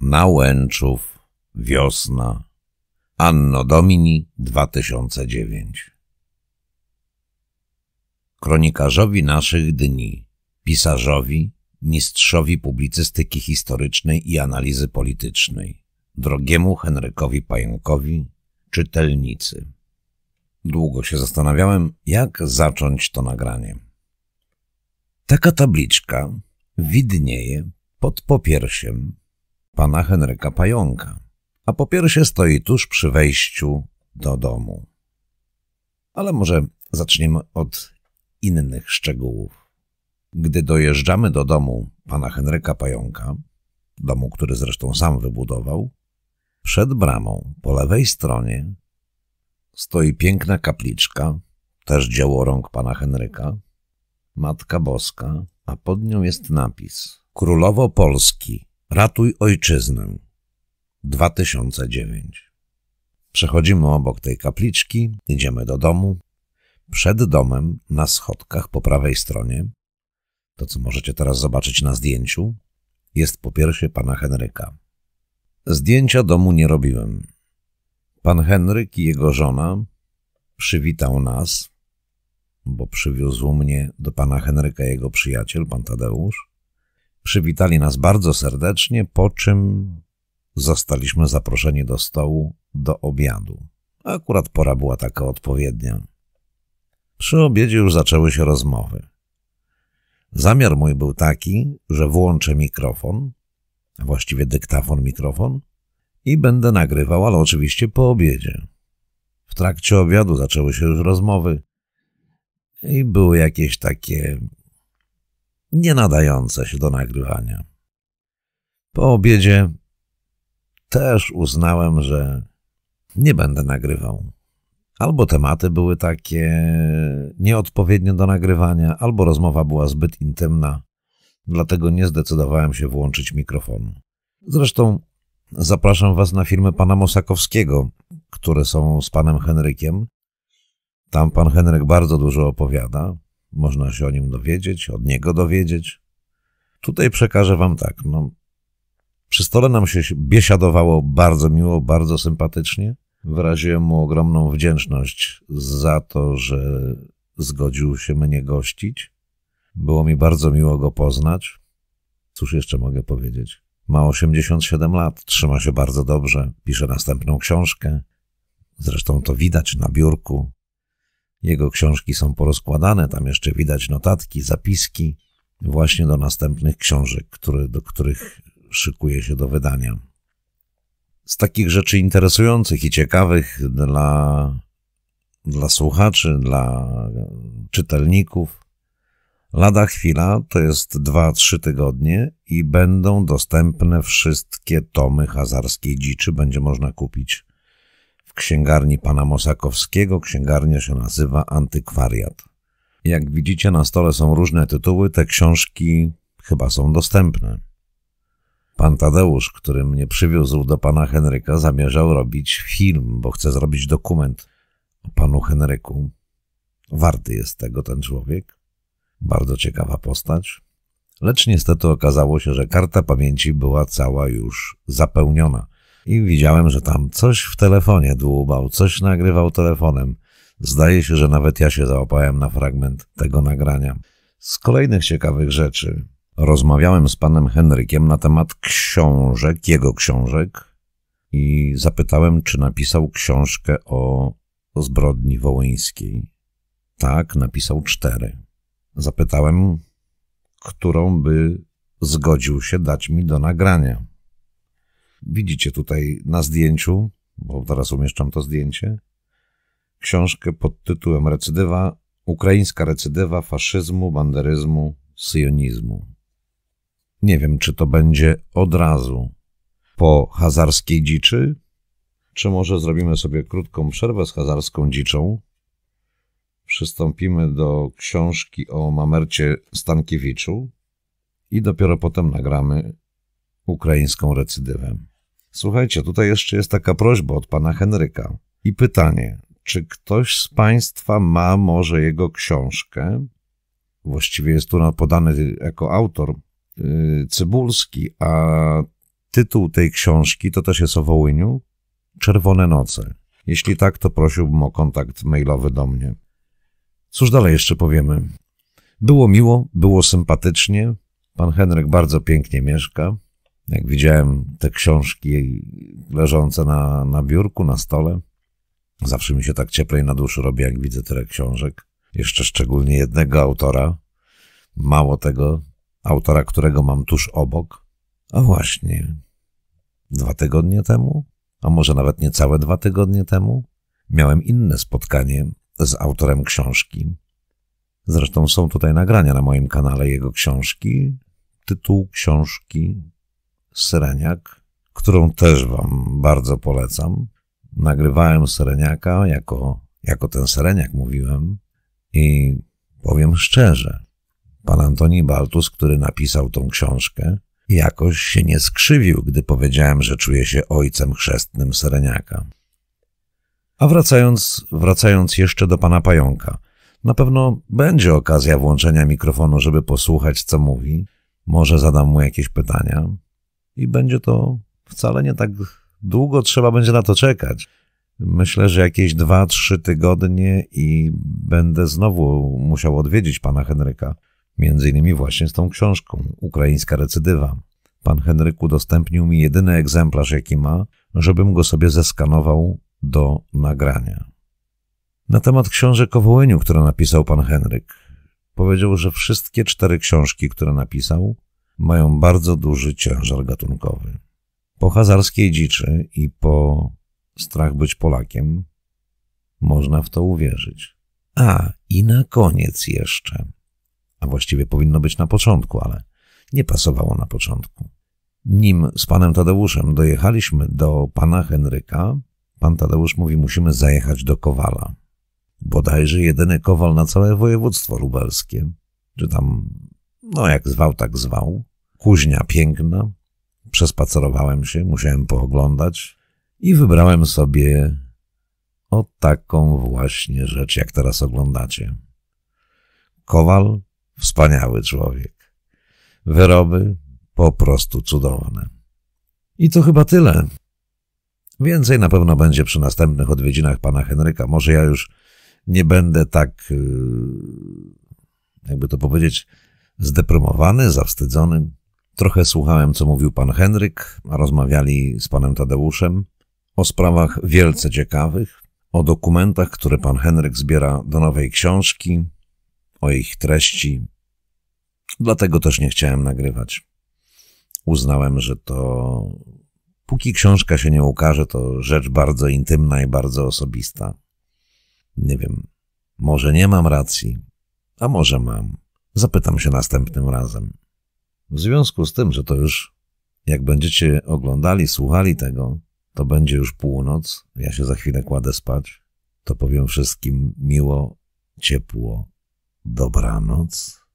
Nałęczów, wiosna, Anno Domini 2009 Kronikarzowi naszych dni, pisarzowi, mistrzowi publicystyki historycznej i analizy politycznej, drogiemu Henrykowi Pająkowi, czytelnicy. Długo się zastanawiałem, jak zacząć to nagranie. Taka tabliczka widnieje pod popiersiem pana Henryka Pająka, a po pierwsze stoi tuż przy wejściu do domu. Ale może zaczniemy od innych szczegółów. Gdy dojeżdżamy do domu pana Henryka Pająka, domu, który zresztą sam wybudował, przed bramą po lewej stronie stoi piękna kapliczka, też dzieło rąk pana Henryka, Matka Boska, a pod nią jest napis Królowo Polski Ratuj Ojczyznę 2009 Przechodzimy obok tej kapliczki, idziemy do domu. Przed domem, na schodkach po prawej stronie, to co możecie teraz zobaczyć na zdjęciu, jest po pierwsze pana Henryka. Zdjęcia domu nie robiłem. Pan Henryk i jego żona przywitał nas, bo przywiózł mnie do pana Henryka jego przyjaciel, pan Tadeusz Przywitali nas bardzo serdecznie, po czym zostaliśmy zaproszeni do stołu do obiadu. Akurat pora była taka odpowiednia. Przy obiedzie już zaczęły się rozmowy. Zamiar mój był taki, że włączę mikrofon, właściwie dyktafon mikrofon i będę nagrywał, ale oczywiście po obiedzie. W trakcie obiadu zaczęły się już rozmowy i były jakieś takie nie nadające się do nagrywania. Po obiedzie też uznałem, że nie będę nagrywał. Albo tematy były takie nieodpowiednie do nagrywania, albo rozmowa była zbyt intymna, dlatego nie zdecydowałem się włączyć mikrofonu. Zresztą zapraszam Was na filmy pana Mosakowskiego, które są z panem Henrykiem. Tam pan Henryk bardzo dużo opowiada, można się o nim dowiedzieć, od niego dowiedzieć. Tutaj przekażę wam tak, no, przy stole nam się biesiadowało bardzo miło, bardzo sympatycznie. Wyraziłem mu ogromną wdzięczność za to, że zgodził się mnie gościć. Było mi bardzo miło go poznać. Cóż jeszcze mogę powiedzieć? Ma 87 lat, trzyma się bardzo dobrze, pisze następną książkę. Zresztą to widać na biurku. Jego książki są porozkładane, tam jeszcze widać notatki, zapiski właśnie do następnych książek, które, do których szykuje się do wydania. Z takich rzeczy interesujących i ciekawych dla, dla słuchaczy, dla czytelników, lada chwila to jest 2-3 tygodnie i będą dostępne wszystkie tomy hazarskiej dziczy, będzie można kupić w księgarni pana Mosakowskiego. Księgarnia się nazywa Antykwariat. Jak widzicie, na stole są różne tytuły. Te książki chyba są dostępne. Pan Tadeusz, który mnie przywiózł do pana Henryka, zamierzał robić film, bo chce zrobić dokument o panu Henryku. Warty jest tego ten człowiek. Bardzo ciekawa postać. Lecz niestety okazało się, że karta pamięci była cała już zapełniona – i widziałem, że tam coś w telefonie dłubał, coś nagrywał telefonem. Zdaje się, że nawet ja się załapałem na fragment tego nagrania. Z kolejnych ciekawych rzeczy rozmawiałem z panem Henrykiem na temat książek, jego książek i zapytałem, czy napisał książkę o zbrodni wołyńskiej. Tak, napisał cztery. Zapytałem, którą by zgodził się dać mi do nagrania. Widzicie tutaj na zdjęciu, bo teraz umieszczam to zdjęcie, książkę pod tytułem Recydywa, Ukraińska recydywa faszyzmu, banderyzmu, syjonizmu. Nie wiem, czy to będzie od razu po hazarskiej dziczy, czy może zrobimy sobie krótką przerwę z hazarską dziczą. Przystąpimy do książki o Mamercie Stankiewiczu i dopiero potem nagramy ukraińską recydywę. Słuchajcie, tutaj jeszcze jest taka prośba od pana Henryka i pytanie, czy ktoś z państwa ma może jego książkę? Właściwie jest tu podany jako autor yy, Cybulski, a tytuł tej książki to też jest o Wołyniu Czerwone Noce. Jeśli tak, to prosiłbym o kontakt mailowy do mnie. Cóż dalej jeszcze powiemy? Było miło, było sympatycznie. Pan Henryk bardzo pięknie mieszka jak widziałem te książki leżące na, na biurku, na stole, zawsze mi się tak cieplej na duszy robi, jak widzę tyle książek. Jeszcze szczególnie jednego autora. Mało tego, autora, którego mam tuż obok. A właśnie, dwa tygodnie temu, a może nawet niecałe dwa tygodnie temu, miałem inne spotkanie z autorem książki. Zresztą są tutaj nagrania na moim kanale jego książki. Tytuł książki Sereniak, którą też wam bardzo polecam. Nagrywałem Sereniaka, jako, jako ten Sereniak mówiłem i powiem szczerze, pan Antoni Baltus, który napisał tą książkę, jakoś się nie skrzywił, gdy powiedziałem, że czuje się ojcem chrzestnym Sereniaka. A wracając, wracając jeszcze do pana Pająka. Na pewno będzie okazja włączenia mikrofonu, żeby posłuchać, co mówi. Może zadam mu jakieś pytania i będzie to wcale nie tak długo trzeba będzie na to czekać. Myślę, że jakieś 2-3 tygodnie i będę znowu musiał odwiedzić pana Henryka, między innymi właśnie z tą książką Ukraińska recydywa. Pan Henryk udostępnił mi jedyny egzemplarz, jaki ma, żebym go sobie zeskanował do nagrania. Na temat książek o wołeniu, które napisał pan Henryk, powiedział, że wszystkie cztery książki, które napisał, mają bardzo duży ciężar gatunkowy. Po hazarskiej dziczy i po strach być Polakiem można w to uwierzyć. A i na koniec jeszcze, a właściwie powinno być na początku, ale nie pasowało na początku. Nim z panem Tadeuszem dojechaliśmy do pana Henryka, pan Tadeusz mówi, musimy zajechać do Kowala. Bodajże jedyny Kowal na całe województwo lubelskie, czy tam, no jak zwał, tak zwał. Kuźnia piękna, przespacerowałem się, musiałem pooglądać i wybrałem sobie o taką właśnie rzecz, jak teraz oglądacie. Kowal, wspaniały człowiek. Wyroby po prostu cudowne. I to chyba tyle. Więcej na pewno będzie przy następnych odwiedzinach pana Henryka. Może ja już nie będę tak, y, jakby to powiedzieć, zdeprymowany, zawstydzony. Trochę słuchałem, co mówił pan Henryk, rozmawiali z panem Tadeuszem o sprawach wielce ciekawych, o dokumentach, które pan Henryk zbiera do nowej książki, o ich treści. Dlatego też nie chciałem nagrywać. Uznałem, że to póki książka się nie ukaże, to rzecz bardzo intymna i bardzo osobista. Nie wiem, może nie mam racji, a może mam. Zapytam się następnym razem. W związku z tym, że to już jak będziecie oglądali, słuchali tego, to będzie już północ, ja się za chwilę kładę spać, to powiem wszystkim miło, ciepło, dobranoc